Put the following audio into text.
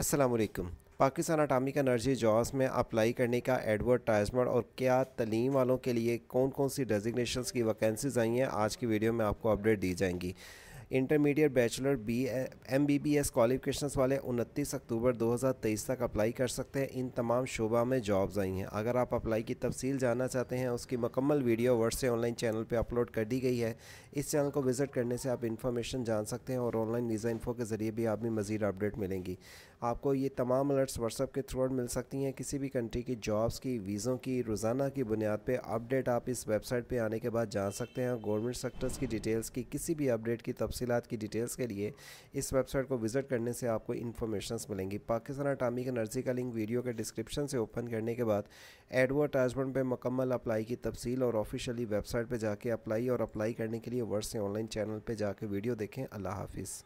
असलकम Pakistan atomic energy jobs में apply करने का एडवर्टाइजमेंट और क्या तलीम वालों के लिए कौन कौन सी डेजिग्नेशन की वैकेंसीज आई हैं आज की वीडियो में आपको अपडेट दी जाएंगी intermediate bachelor B M B B S qualification वाले उनतीस अक्टूबर 2023 तक अप्लाई कर सकते हैं इन तमाम शोबा में जॉब्स आई हैं अगर आप अप्लाई की तफसील जानना चाहते हैं उसकी मकम्मल वीडियो वर्ड से ऑनलाइन चैनल पर अपलोड कर दी गई है इस चैनल को विजिट करने से आप इन्फॉर्मेशन जान सकते हैं और ऑनलाइन वीज़ा इन्फो के ज़रिए भी आप भी मज़ीद अपडेट मिलेंगी आपको ये तमाम अलर्ट्स व्हाट्सअप के थ्रू मिल सकती हैं किसी भी कंट्री की जॉब्स की वीज़ों की रोज़ाना की बुनियाद पर अपडेट आप इस वेबसाइट पर आने के बाद जान सकते हैं गवर्नमेंट सेक्टर्स की डिटेल्स की किसी भी अपडेट की तफसील तफसीत की डिटेल्स के लिए इस वेबसाइट को विज़िट करने से आपको इन्फॉर्मेशन मिलेंगी पाकिस्तान अटामी एनर्जी का लिंक वीडियो के डिस्क्रिप्शन से ओपन करने के बाद एडवर्टाइजमेंट पर मकम्मल अप्लाई की तफसील और ऑफिशली वेबसाइट पर जाके अप्लाई और अप्लाई करने के लिए वर्ष से ऑनलाइन चैनल पर जाकर वीडियो देखें अल्लाह हाफिज़